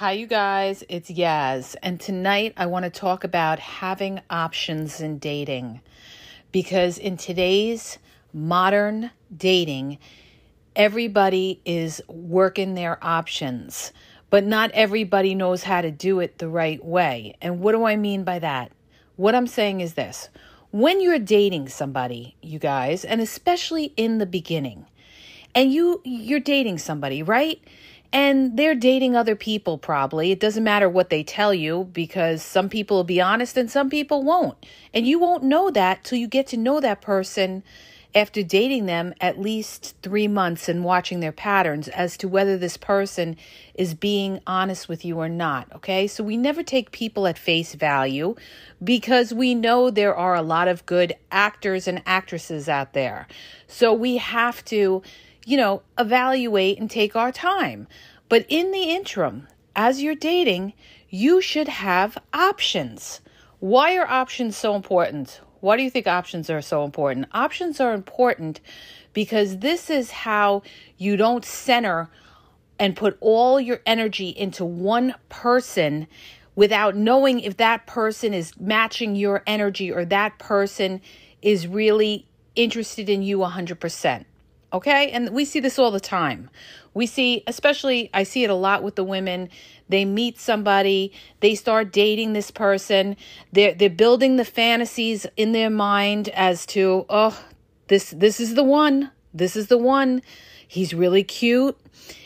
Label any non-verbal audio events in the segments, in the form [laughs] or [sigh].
Hi, you guys, it's Yaz, and tonight I want to talk about having options in dating because in today's modern dating, everybody is working their options, but not everybody knows how to do it the right way. And what do I mean by that? What I'm saying is this when you're dating somebody, you guys, and especially in the beginning, and you you're dating somebody, right? and they're dating other people probably. It doesn't matter what they tell you because some people will be honest and some people won't. And you won't know that till you get to know that person after dating them at least three months and watching their patterns as to whether this person is being honest with you or not. Okay, so we never take people at face value because we know there are a lot of good actors and actresses out there. So we have to you know, evaluate and take our time. But in the interim, as you're dating, you should have options. Why are options so important? Why do you think options are so important? Options are important because this is how you don't center and put all your energy into one person without knowing if that person is matching your energy or that person is really interested in you 100%. Okay. And we see this all the time. We see, especially, I see it a lot with the women. They meet somebody, they start dating this person. They're, they're building the fantasies in their mind as to, oh, this, this is the one. This is the one. He's really cute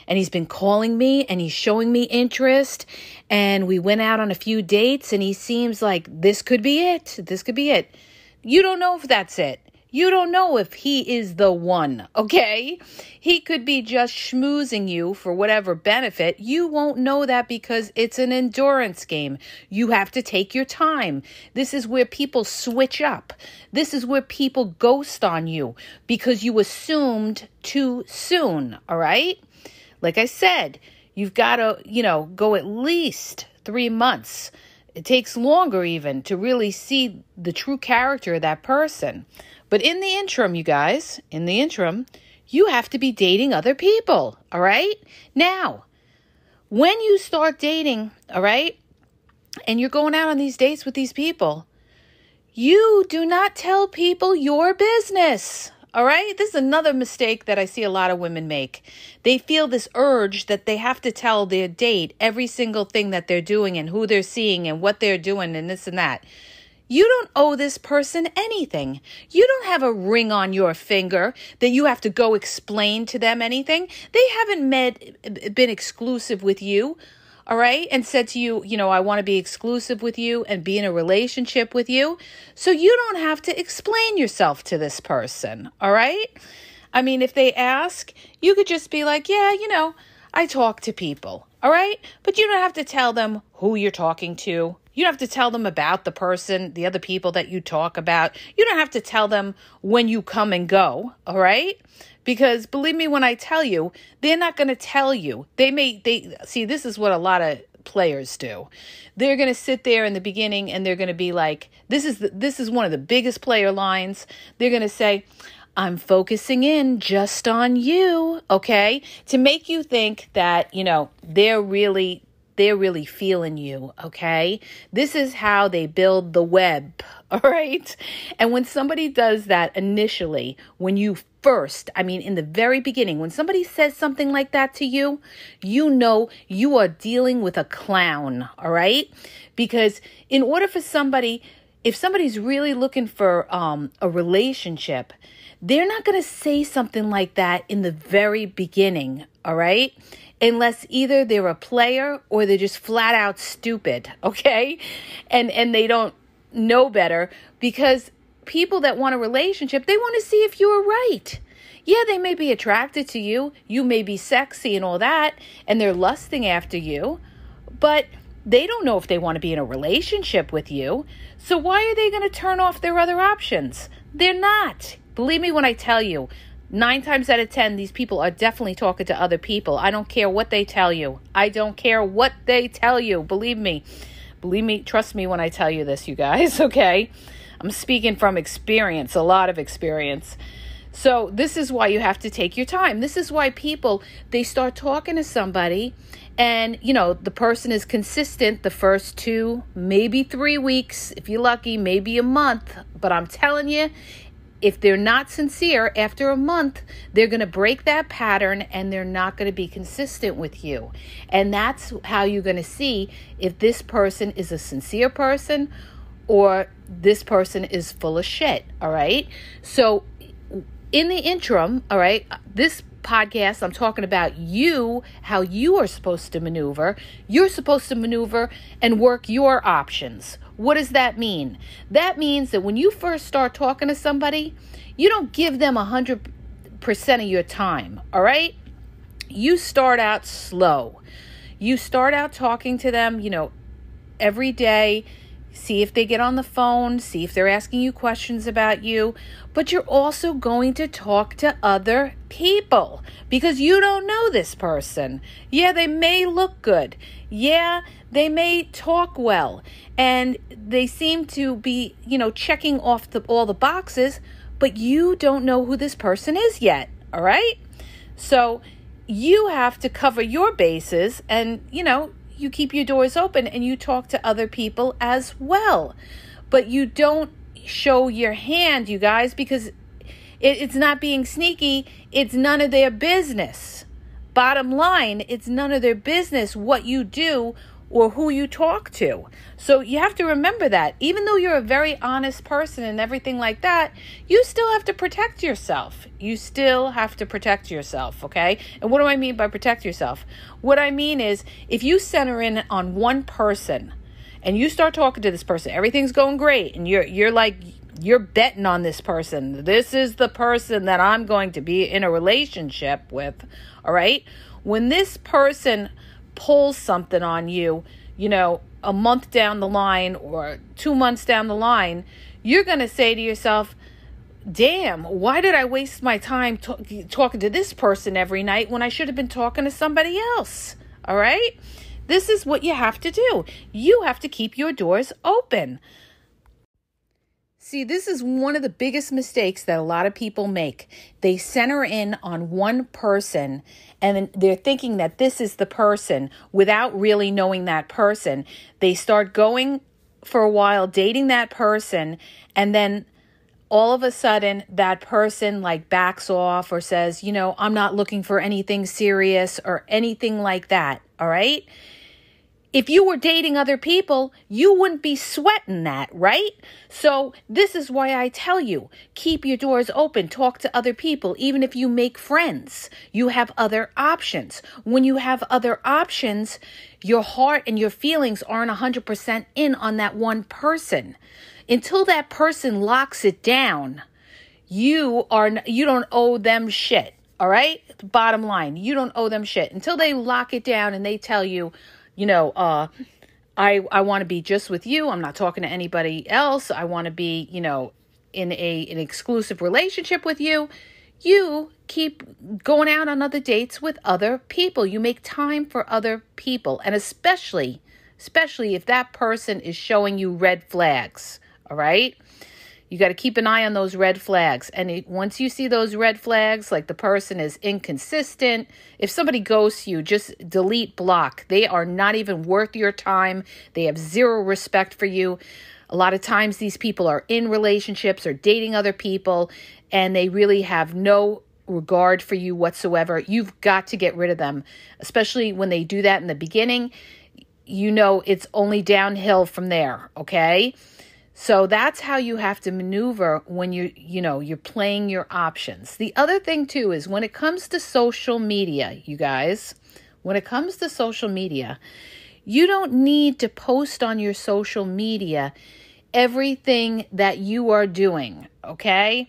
and he's been calling me and he's showing me interest and we went out on a few dates and he seems like this could be it this could be it you don't know if that's it you don't know if he is the one, okay? He could be just schmoozing you for whatever benefit. You won't know that because it's an endurance game. You have to take your time. This is where people switch up. This is where people ghost on you because you assumed too soon, all right? Like I said, you've got to, you know, go at least three months. It takes longer even to really see the true character of that person. But in the interim, you guys, in the interim, you have to be dating other people, all right? Now, when you start dating, all right, and you're going out on these dates with these people, you do not tell people your business. All right? This is another mistake that I see a lot of women make. They feel this urge that they have to tell their date every single thing that they're doing and who they're seeing and what they're doing and this and that. You don't owe this person anything. You don't have a ring on your finger that you have to go explain to them anything. They haven't met, been exclusive with you, all right, and said to you, you know, I want to be exclusive with you and be in a relationship with you. So you don't have to explain yourself to this person, all right? I mean, if they ask, you could just be like, yeah, you know, I talk to people, all right? But you don't have to tell them who you're talking to you don't have to tell them about the person, the other people that you talk about. You don't have to tell them when you come and go, all right? Because believe me when I tell you, they're not going to tell you. They may they see this is what a lot of players do. They're going to sit there in the beginning and they're going to be like, this is the, this is one of the biggest player lines. They're going to say, I'm focusing in just on you, okay? To make you think that, you know, they're really they're really feeling you, okay? This is how they build the web, [laughs] all right? And when somebody does that initially, when you first, I mean, in the very beginning, when somebody says something like that to you, you know you are dealing with a clown, all right? Because in order for somebody, if somebody's really looking for um, a relationship, they're not going to say something like that in the very beginning, all right? unless either they're a player or they're just flat out stupid, [laughs] okay? And and they don't know better because people that want a relationship, they want to see if you're right. Yeah, they may be attracted to you, you may be sexy and all that, and they're lusting after you, but they don't know if they want to be in a relationship with you. So why are they going to turn off their other options? They're not. Believe me when I tell you, nine times out of ten, these people are definitely talking to other people. I don't care what they tell you. I don't care what they tell you. Believe me. Believe me, trust me when I tell you this, you guys, [laughs] okay? I'm speaking from experience, a lot of experience. So this is why you have to take your time. This is why people they start talking to somebody and you know the person is consistent the first 2 maybe 3 weeks if you're lucky maybe a month but I'm telling you if they're not sincere after a month, they're going to break that pattern and they're not going to be consistent with you. And that's how you're going to see if this person is a sincere person or this person is full of shit. All right. So, in the interim, all right, this podcast, I'm talking about you, how you are supposed to maneuver. You're supposed to maneuver and work your options. What does that mean? That means that when you first start talking to somebody, you don't give them 100% of your time, all right? You start out slow. You start out talking to them, you know, every day See if they get on the phone, see if they're asking you questions about you. But you're also going to talk to other people because you don't know this person. Yeah, they may look good. Yeah, they may talk well. And they seem to be, you know, checking off the, all the boxes, but you don't know who this person is yet. All right? So you have to cover your bases and, you know, you keep your doors open and you talk to other people as well. But you don't show your hand, you guys, because it, it's not being sneaky. It's none of their business. Bottom line, it's none of their business what you do or who you talk to. So you have to remember that. Even though you're a very honest person and everything like that, you still have to protect yourself. You still have to protect yourself, okay? And what do I mean by protect yourself? What I mean is if you center in on one person and you start talking to this person, everything's going great and you're you're like you're betting on this person. This is the person that I'm going to be in a relationship with, all right? When this person pulls something on you, you know, a month down the line or two months down the line, you're going to say to yourself, damn, why did I waste my time t- talking to this person every night when I should have been talking to somebody else? All right? This is what you have to do. You have to keep your doors open. See, this is one of the biggest mistakes that a lot of people make. They center in on one person and they're thinking that this is the person without really knowing that person. They start going for a while dating that person and then all of a sudden that person like backs off or says, you know, I'm not looking for anything serious or anything like that. All right if you were dating other people, you wouldn't be sweating that, right? So, this is why I tell you keep your doors open, talk to other people. Even if you make friends, you have other options. When you have other options, your heart and your feelings aren't 100% in on that one person. Until that person locks it down, you are you don't owe them shit. All right? Bottom line, you don't owe them shit until they lock it down and they tell you, you know, uh, I I want to be just with you. I'm not talking to anybody else. I want to be, you know, in a an exclusive relationship with you. You keep going out on other dates with other people. You make time for other people, and especially especially if that person is showing you red flags, all right? You got to keep an eye on those red flags. And it, once you see those red flags, like the person is inconsistent, if somebody ghosts you, just delete, block. They are not even worth your time. They have zero respect for you. A lot of times, these people are in relationships or dating other people, and they really have no regard for you whatsoever. You've got to get rid of them, especially when they do that in the beginning. You know, it's only downhill from there, okay? So that's how you have to maneuver when you you know you're playing your options. The other thing too is when it comes to social media, you guys, when it comes to social media, you don't need to post on your social media everything that you are doing, okay?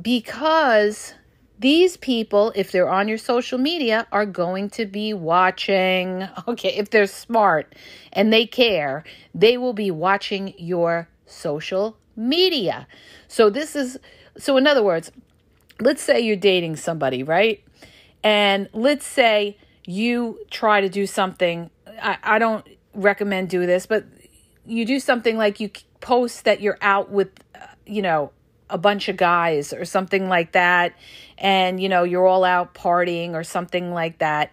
Because these people, if they're on your social media, are going to be watching. [laughs] Okay, if they're smart and they care, they will be watching your social media. So this is so in other words, let's say you're dating somebody, right? And let's say you try to do something. I, I don't recommend do this, but you do something like you post that you're out with, uh, you know, a bunch of guys or something like that. And, you know, you're all out partying or something like that.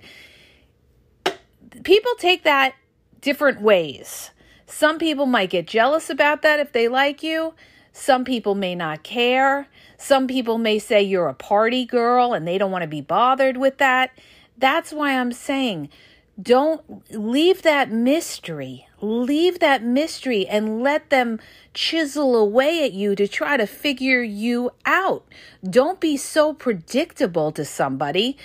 People take that different ways. Some people might get jealous about that if they like you. Some people may not care. Some people may say you're a party girl and they don't want to be bothered with that. That's why I'm saying don't leave that mystery. Leave that mystery and let them chisel away at you to try to figure you out. Don't be so predictable to somebody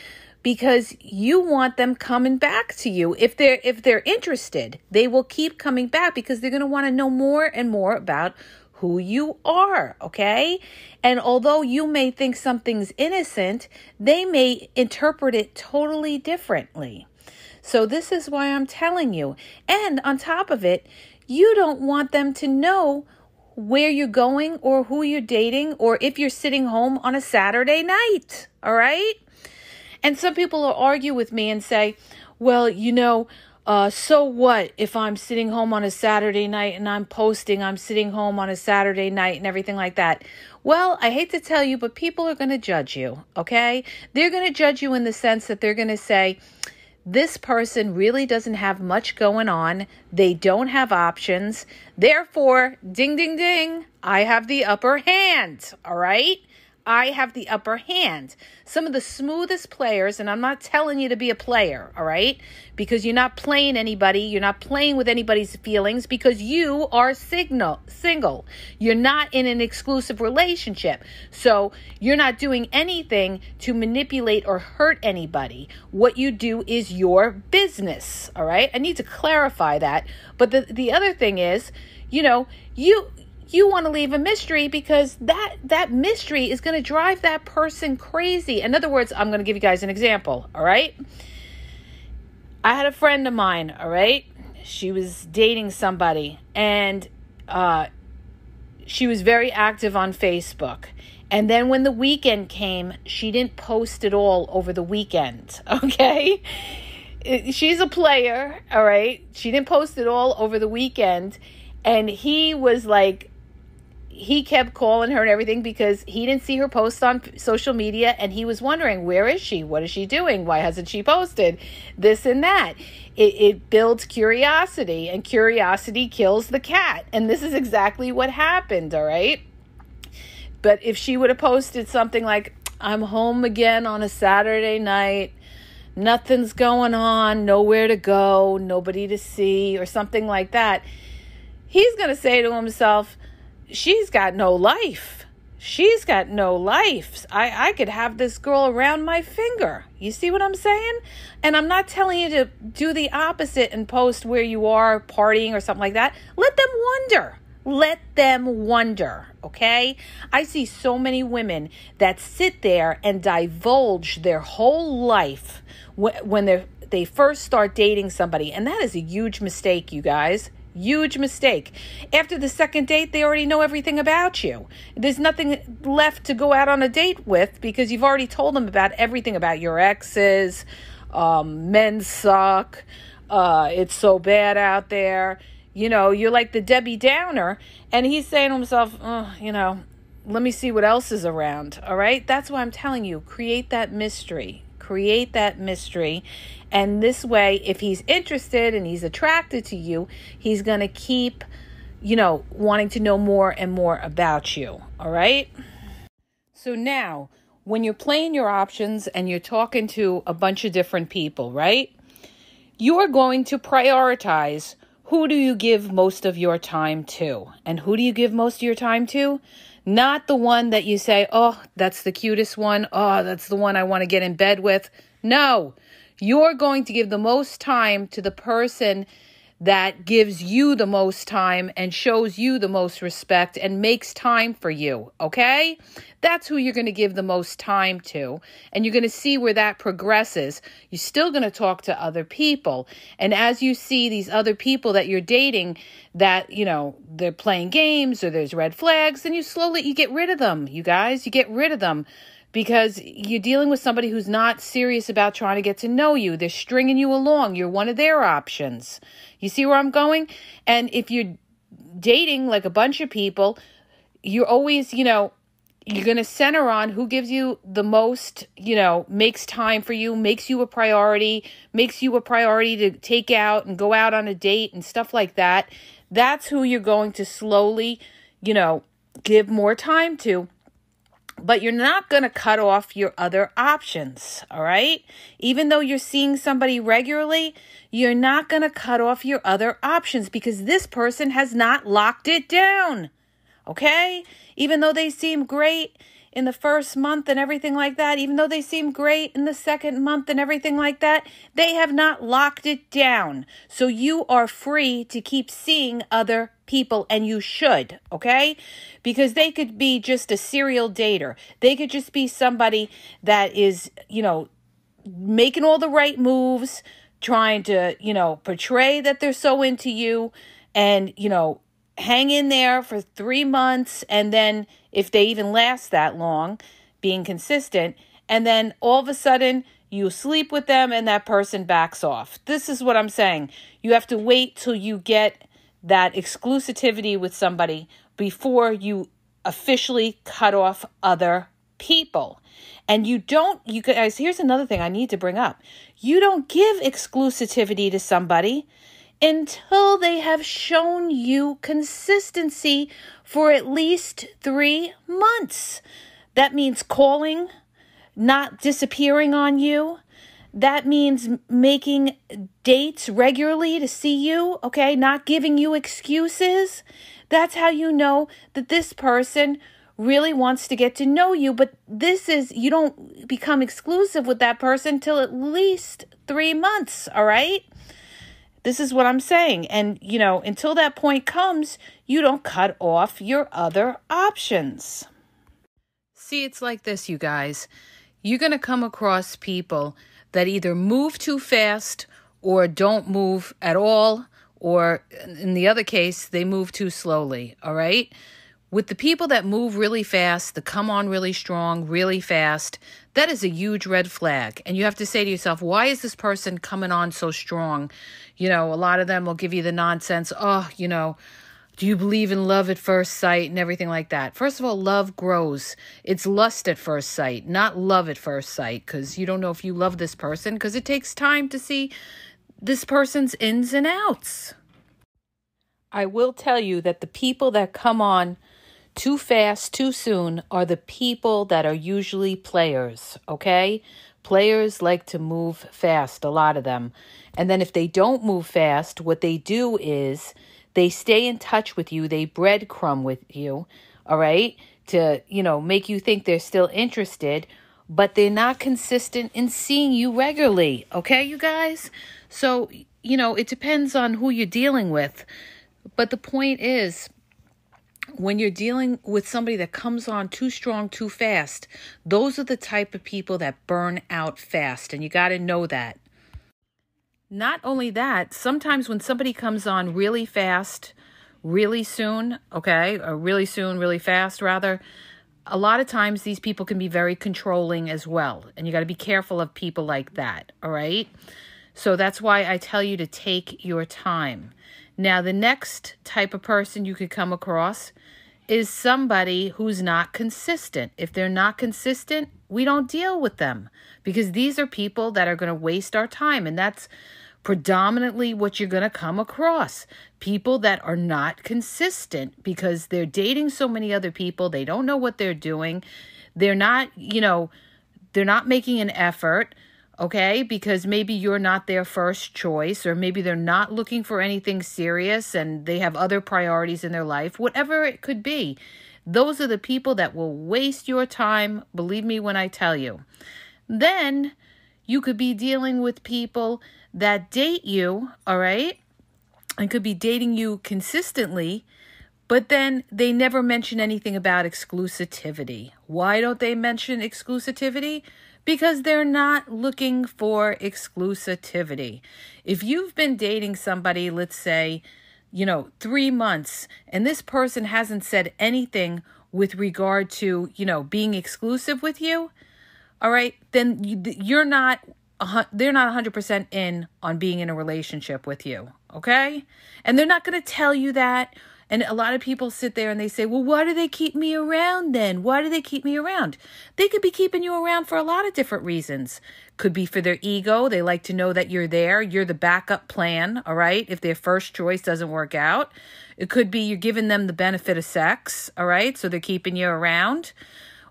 because you want them coming back to you if they're if they're interested they will keep coming back because they're going to want to know more and more about who you are okay and although you may think something's innocent they may interpret it totally differently so this is why i'm telling you and on top of it you don't want them to know where you're going or who you're dating or if you're sitting home on a saturday night all right and some people will argue with me and say, well, you know, uh, so what if I'm sitting home on a Saturday night and I'm posting, I'm sitting home on a Saturday night and everything like that? Well, I hate to tell you, but people are going to judge you, okay? They're going to judge you in the sense that they're going to say, this person really doesn't have much going on. They don't have options. Therefore, ding, ding, ding, I have the upper hand, all right? I have the upper hand. Some of the smoothest players, and I'm not telling you to be a player, all right? Because you're not playing anybody, you're not playing with anybody's feelings because you are signal single. You're not in an exclusive relationship. So you're not doing anything to manipulate or hurt anybody. What you do is your business, all right? I need to clarify that. But the, the other thing is, you know, you you want to leave a mystery because that that mystery is going to drive that person crazy. In other words, I'm going to give you guys an example, all right? I had a friend of mine, all right? She was dating somebody and uh she was very active on Facebook. And then when the weekend came, she didn't post at all over the weekend, [laughs] okay? She's a player, all right? She didn't post at all over the weekend. And he was like he kept calling her and everything because he didn't see her post on social media and he was wondering where is she what is she doing why hasn't she posted this and that it, it builds curiosity and curiosity kills the cat and this is exactly what happened all right but if she would have posted something like i'm home again on a saturday night nothing's going on nowhere to go nobody to see or something like that he's going to say to himself she's got no life. She's got no life. I, I could have this girl around my finger. You see what I'm saying? And I'm not telling you to do the opposite and post where you are partying or something like that. Let them wonder. Let them wonder, okay? I see so many women that sit there and divulge their whole life when they they first start dating somebody, and that is a huge mistake, you guys. Huge mistake. After the second date, they already know everything about you. There's nothing left to go out on a date with because you've already told them about everything about your exes, um, men suck, uh, it's so bad out there. You know, you're like the Debbie Downer. And he's saying to himself, oh, you know, let me see what else is around. All right. That's why I'm telling you create that mystery create that mystery. And this way, if he's interested and he's attracted to you, he's going to keep, you know, wanting to know more and more about you. All right. So now, when you're playing your options and you're talking to a bunch of different people, right? You are going to prioritize who do you give most of your time to? And who do you give most of your time to? Not the one that you say, oh, that's the cutest one. Oh, that's the one I want to get in bed with. No, you're going to give the most time to the person that gives you the most time and shows you the most respect and makes time for you, okay? That's who you're going to give the most time to. And you're going to see where that progresses. You're still going to talk to other people. And as you see these other people that you're dating that, you know, they're playing games or there's red flags, then you slowly you get rid of them, you guys, you get rid of them because you're dealing with somebody who's not serious about trying to get to know you. They're stringing you along. You're one of their options. You see where I'm going? And if you're dating like a bunch of people, you're always, you know, you're going to center on who gives you the most, you know, makes time for you, makes you a priority, makes you a priority to take out and go out on a date and stuff like that. That's who you're going to slowly, you know, give more time to but you're not going to cut off your other options, all right? Even though you're seeing somebody regularly, you're not going to cut off your other options because this person has not locked it down, okay? Even though they seem great in the first month and everything like that, even though they seem great in the second month and everything like that, they have not locked it down. So you are free to keep seeing other people and you should, okay? Because they could be just a serial dater. They could just be somebody that is, you know, making all the right moves, trying to, you know, portray that they're so into you and, you know, hang in there for 3 months and then if they even last that long, being consistent, and then all of a sudden you sleep with them and that person backs off. This is what I'm saying. You have to wait till you get that exclusivity with somebody before you officially cut off other people. And you don't, you guys, here's another thing I need to bring up. You don't give exclusivity to somebody until they have shown you consistency for at least three months. That means calling, not disappearing on you, that means making dates regularly to see you, okay? Not giving you excuses. That's how you know that this person really wants to get to know you. But this is, you don't become exclusive with that person till at least three months, all right? This is what I'm saying. And, you know, until that point comes, you don't cut off your other options. See, it's like this, you guys. You're going to come across people that either move too fast or don't move at all, or in the other case, they move too slowly. All right. With the people that move really fast, the come on really strong, really fast, that is a huge red flag. And you have to say to yourself, why is this person coming on so strong? You know, a lot of them will give you the nonsense, oh, you know, do you believe in love at first sight and everything like that? First of all, love grows. It's lust at first sight, not love at first sight, because you don't know if you love this person, because it takes time to see this person's ins and outs. I will tell you that the people that come on too fast, too soon, are the people that are usually players, okay? Players like to move fast, a lot of them. And then if they don't move fast, what they do is they stay in touch with you, they breadcrumb with you, all right, to, you know, make you think they're still interested, but they're not consistent in seeing you regularly, okay, you guys? So, you know, it depends on who you're dealing with. But the point is, when you're dealing with somebody that comes on too strong too fast, those are the type of people that burn out fast, and you got to know that. Not only that, sometimes when somebody comes on really fast, really soon, okay, or really soon, really fast, rather, a lot of times these people can be very controlling as well. And you got to be careful of people like that, all right? So that's why I tell you to take your time. Now, the next type of person you could come across is somebody who's not consistent. If they're not consistent, we don't deal with them because these are people that are going to waste our time. And that's predominantly what you're going to come across people that are not consistent because they're dating so many other people. They don't know what they're doing. They're not, you know, they're not making an effort okay? Because maybe you're not their first choice, or maybe they're not looking for anything serious and they have other priorities in their life, whatever it could be. Those are the people that will waste your time, believe me when I tell you. Then you could be dealing with people that date you, all right? And could be dating you consistently, but then they never mention anything about exclusivity. Why don't they mention exclusivity? because they're not looking for exclusivity. If you've been dating somebody, let's say, you know, three months, and this person hasn't said anything with regard to, you know, being exclusive with you, all right, then you're not they're not 100% in on being in a relationship with you, okay? And they're not going to tell you that and a lot of people sit there and they say, well, why do they keep me around then? Why do they keep me around? They could be keeping you around for a lot of different reasons. Could be for their ego. They like to know that you're there. You're the backup plan, all right, if their first choice doesn't work out. It could be you're giving them the benefit of sex, all right, so they're keeping you around.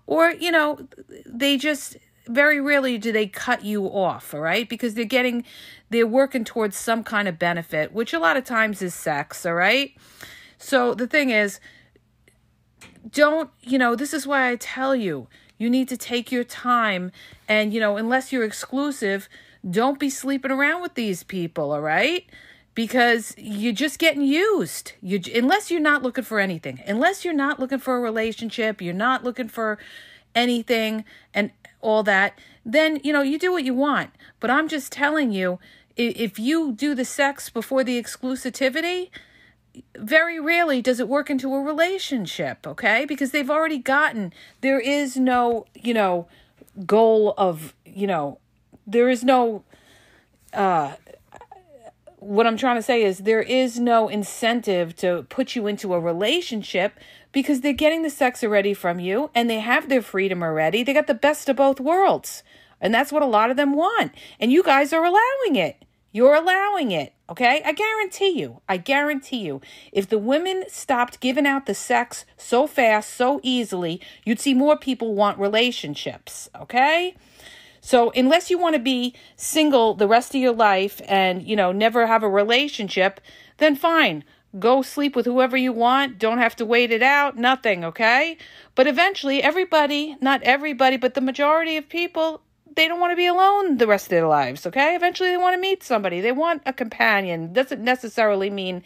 Or, you know, they just, very rarely do they cut you off, all right? Because they're getting, they're working towards some kind of benefit, which a lot of times is sex, all right? So the thing is, don't, you know, this is why I tell you, you need to take your time. And, you know, unless you're exclusive, don't be sleeping around with these people, all right? Because you're just getting used. You unless you're not looking for anything. Unless you're not looking for a relationship, you're not looking for anything and all that, then, you know, you do what you want. But I'm just telling you, if you do the sex before the exclusivity, very rarely does it work into a relationship, okay? Because they've already gotten, there is no, you know, goal of, you know, there is no, uh, what I'm trying to say is there is no incentive to put you into a relationship because they're getting the sex already from you and they have their freedom already. They got the best of both worlds. And that's what a lot of them want. And you guys are allowing it. You're allowing it. Okay, I guarantee you, I guarantee you, if the women stopped giving out the sex so fast, so easily, you'd see more people want relationships. Okay, so unless you want to be single the rest of your life and you know never have a relationship, then fine, go sleep with whoever you want, don't have to wait it out, nothing. Okay, but eventually, everybody, not everybody, but the majority of people they don't want to be alone the rest of their lives, okay? Eventually they want to meet somebody. They want a companion. Doesn't necessarily mean,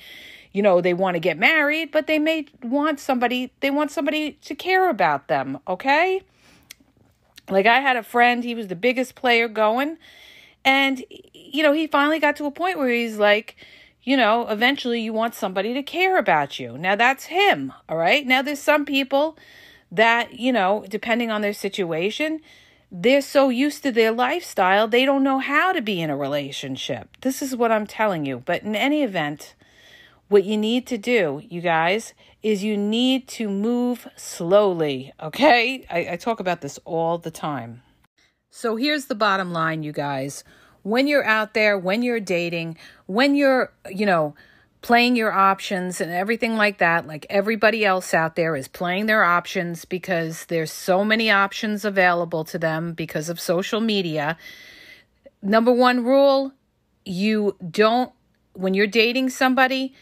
you know, they want to get married, but they may want somebody, they want somebody to care about them, okay? Like I had a friend, he was the biggest player going, and you know, he finally got to a point where he's like, you know, eventually you want somebody to care about you. Now that's him, all right? Now there's some people that, you know, depending on their situation, they're so used to their lifestyle, they don't know how to be in a relationship. This is what I'm telling you. But in any event, what you need to do, you guys, is you need to move slowly, okay? I, I talk about this all the time. So here's the bottom line, you guys. When you're out there, when you're dating, when you're, you know, playing your options and everything like that, like everybody else out there is playing their options because there's so many options available to them because of social media. Number one rule you don't, when you're dating somebody,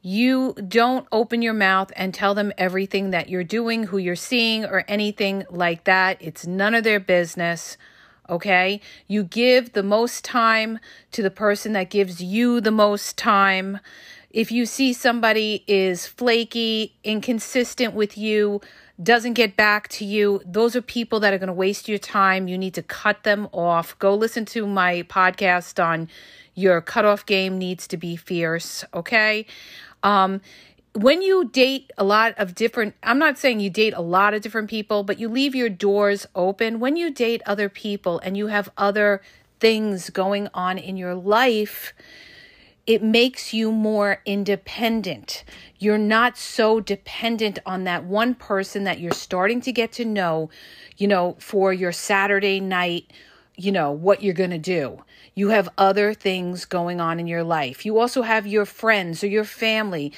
you don't open your mouth and tell them everything that you're doing, who you're seeing, or anything like that. It's none of their business okay? You give the most time to the person that gives you the most time. If you see somebody is flaky, inconsistent with you, doesn't get back to you, those are people that are going to waste your time. You need to cut them off. Go listen to my podcast on your cutoff game needs to be fierce, okay? Um, when you date a lot of different i'm not saying you date a lot of different people but you leave your doors open when you date other people and you have other things going on in your life it makes you more independent. You're not so dependent on that one person that you're starting to get to know, you know, for your Saturday night, you know, what you're going to do. You have other things going on in your life. You also have your friends or your family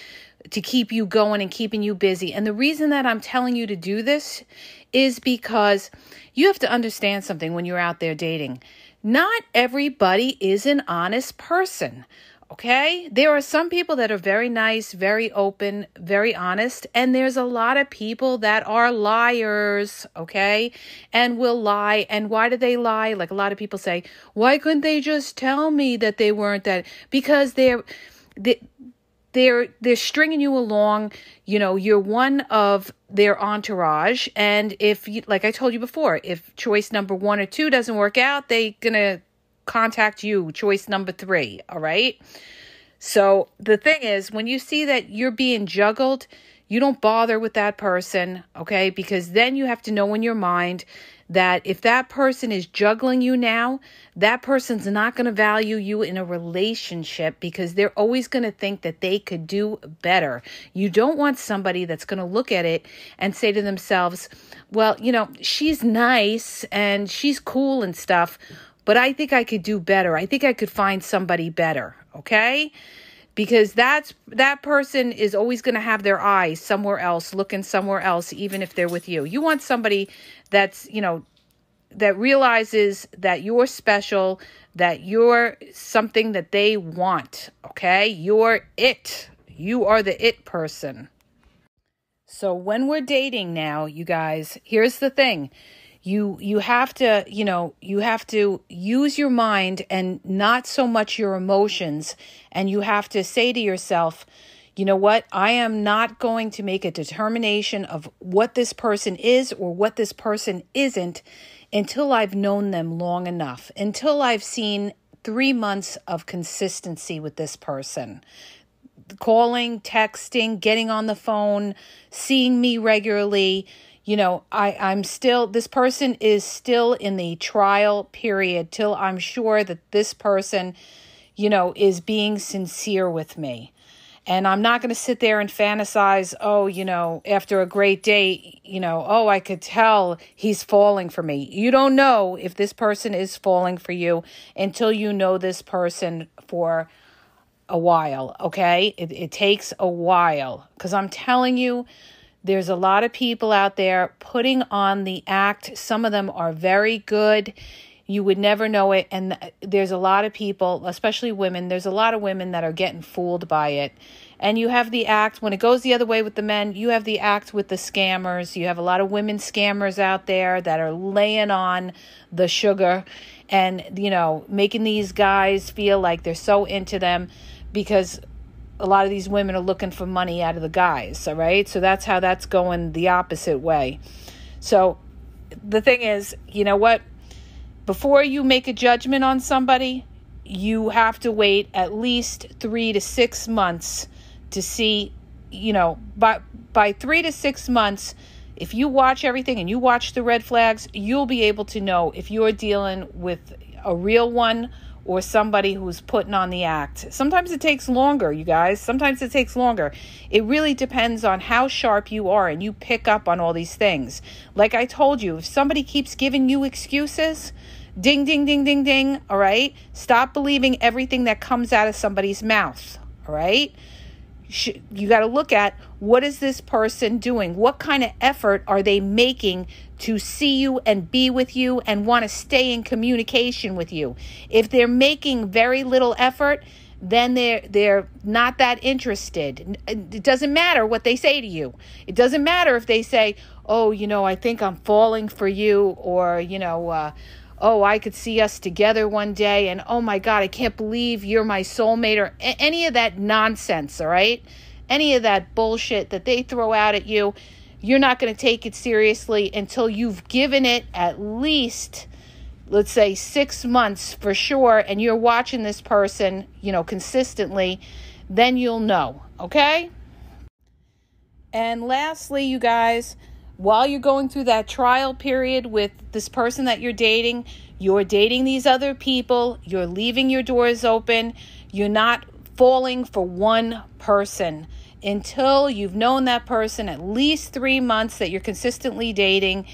to keep you going and keeping you busy. And the reason that I'm telling you to do this is because you have to understand something when you're out there dating. Not everybody is an honest person. Okay? There are some people that are very nice, very open, very honest, and there's a lot of people that are liars, okay? And will lie. And why do they lie? Like a lot of people say, "Why couldn't they just tell me that they weren't that?" Because they're they, they're they're stringing you along, you know, you're one of their entourage, and if you like I told you before, if choice number 1 or 2 doesn't work out, they're going to contact you, choice number three. All right. So the thing is, when you see that you're being juggled, you don't bother with that person. Okay. Because then you have to know in your mind that if that person is juggling you now, that person's not going to value you in a relationship because they're always going to think that they could do better. You don't want somebody that's going to look at it and say to themselves, well, you know, she's nice and she's cool and stuff, but I think I could do better. I think I could find somebody better, okay? Because that's that person is always going to have their eyes somewhere else, looking somewhere else even if they're with you. You want somebody that's, you know, that realizes that you're special, that you're something that they want, okay? You're it. You are the it person. So when we're dating now, you guys, here's the thing you you have to you know you have to use your mind and not so much your emotions and you have to say to yourself you know what i am not going to make a determination of what this person is or what this person isn't until i've known them long enough until i've seen 3 months of consistency with this person calling texting getting on the phone seeing me regularly you know, I, I'm still, this person is still in the trial period till I'm sure that this person, you know, is being sincere with me. And I'm not going to sit there and fantasize, oh, you know, after a great date, you know, oh, I could tell he's falling for me. You don't know if this person is falling for you until you know this person for a while, okay? It, it takes a while. Because I'm telling you, there's a lot of people out there putting on the act. Some of them are very good. You would never know it. And there's a lot of people, especially women, there's a lot of women that are getting fooled by it. And you have the act, when it goes the other way with the men, you have the act with the scammers. You have a lot of women scammers out there that are laying on the sugar and, you know, making these guys feel like they're so into them because a lot of these women are looking for money out of the guys, all right? So that's how that's going the opposite way. So the thing is, you know what? Before you make a judgment on somebody, you have to wait at least 3 to 6 months to see, you know, by by 3 to 6 months if you watch everything and you watch the red flags, you'll be able to know if you're dealing with a real one or somebody who's putting on the act. Sometimes it takes longer, you guys. Sometimes it takes longer. It really depends on how sharp you are and you pick up on all these things. Like I told you, if somebody keeps giving you excuses, ding, ding, ding, ding, ding, all right? Stop believing everything that comes out of somebody's mouth, all right? You got to look at what is this person doing? What kind of effort are they making to see you and be with you and want to stay in communication with you. If they're making very little effort, then they're they're not that interested. Uh, it doesn't matter what they say to you. It doesn't matter if they say, "Oh, you know, I think I'm falling for you," or you know. Uh, oh, I could see us together one day, and oh my God, I can't believe you're my soulmate, or any of that nonsense, all right? Any of that bullshit that they throw out at you you're not going to take it seriously until you've given it at least let's say 6 months for sure and you're watching this person, you know, consistently, then you'll know, okay? And lastly, you guys, while you're going through that trial period with this person that you're dating, you're dating these other people, you're leaving your doors open, you're not falling for one person until you've known that person at least three months that you're consistently dating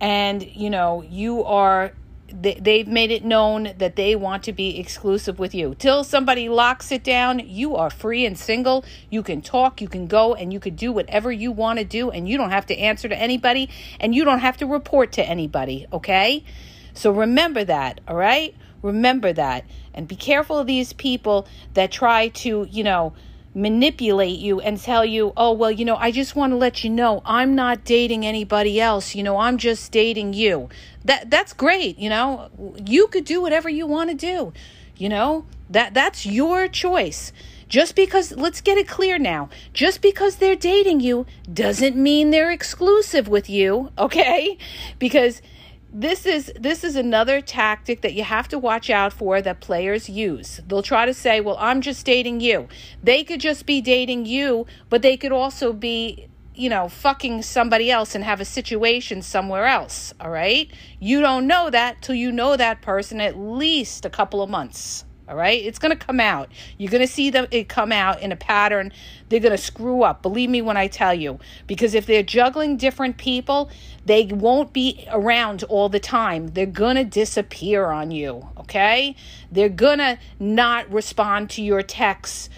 and you know you are they, have made it known that they want to be exclusive with you. Till somebody locks it down, you are free and single. You can talk, you can go, and you can do whatever you want to do, and you don't have to answer to anybody, and you don't have to report to anybody, okay? So remember that, all right? Remember that. And be careful of these people that try to, you know, manipulate you and tell you, oh, well, you know, I just want to let you know I'm not dating anybody else. You know, I'm just dating you. That, that's great. You know, you could do whatever you want to do. You know, that, that's your choice. Just because, let's get it clear now, just because they're dating you doesn't mean they're exclusive with you, okay? Because this is this is another tactic that you have to watch out for that players use. They'll try to say, "Well, I'm just dating you." They could just be dating you, but they could also be, you know, fucking somebody else and have a situation somewhere else, all right? You don't know that till you know that person at least a couple of months. All right. It's going to come out. You're going to see them, it come out in a pattern. They're going to screw up. Believe me when I tell you. Because if they're juggling different people, they won't be around all the time. They're going to disappear on you. Okay. They're going to not respond to your texts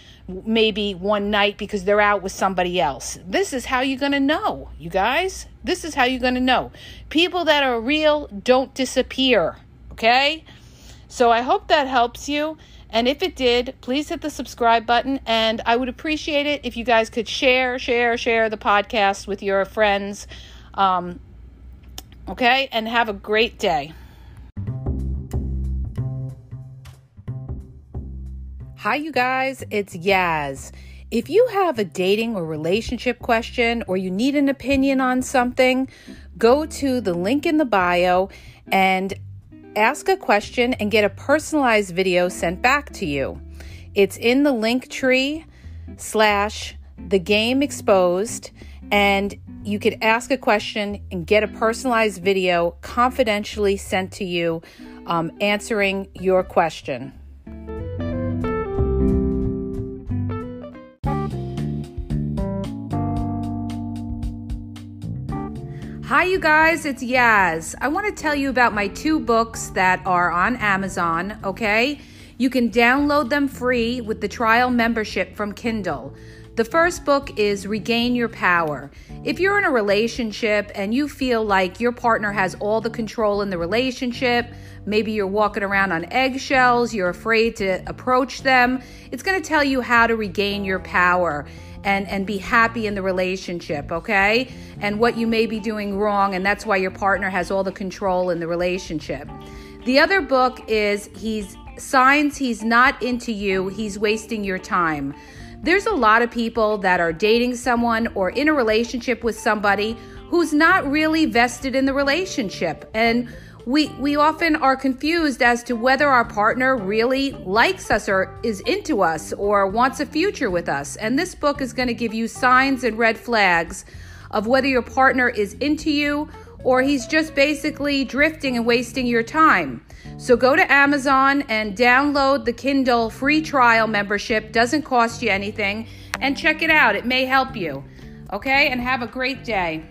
maybe one night because they're out with somebody else. This is how you're going to know, you guys. This is how you're going to know. People that are real don't disappear, okay? So I hope that helps you. And if it did, please hit the subscribe button. And I would appreciate it if you guys could share, share, share the podcast with your friends. Um, okay, and have a great day. Hi, you guys, it's Yaz. If you have a dating or relationship question or you need an opinion on something, go to the link in the bio and ask a question and get a personalized video sent back to you. It's in the link tree slash the game exposed, and you could ask a question and get a personalized video confidentially sent to you um, answering your question. Hi, you guys, it's Yaz. I want to tell you about my two books that are on Amazon, okay? You can download them free with the trial membership from Kindle. The first book is Regain Your Power. If you're in a relationship and you feel like your partner has all the control in the relationship, maybe you're walking around on eggshells, you're afraid to approach them, it's going to tell you how to regain your power and and be happy in the relationship, okay? And what you may be doing wrong and that's why your partner has all the control in the relationship. The other book is he's signs he's not into you, he's wasting your time. There's a lot of people that are dating someone or in a relationship with somebody who's not really vested in the relationship and we, we often are confused as to whether our partner really likes us or is into us or wants a future with us. And this book is going to give you signs and red flags of whether your partner is into you or he's just basically drifting and wasting your time. So go to Amazon and download the Kindle free trial membership, doesn't cost you anything, and check it out. It may help you. Okay, and have a great day.